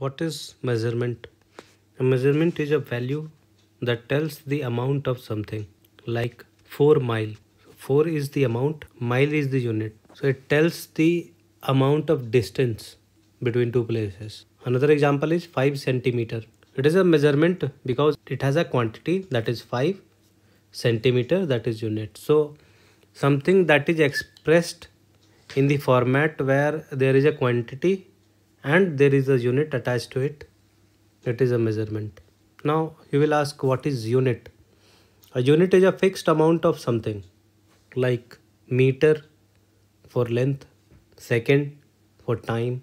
what is measurement a measurement is a value that tells the amount of something like 4 mile 4 is the amount mile is the unit so it tells the amount of distance between two places another example is 5 centimeter it is a measurement because it has a quantity that is 5 centimeter that is unit so something that is expressed in the format where there is a quantity and there is a unit attached to it it is a measurement now you will ask what is unit a unit is a fixed amount of something like meter for length second for time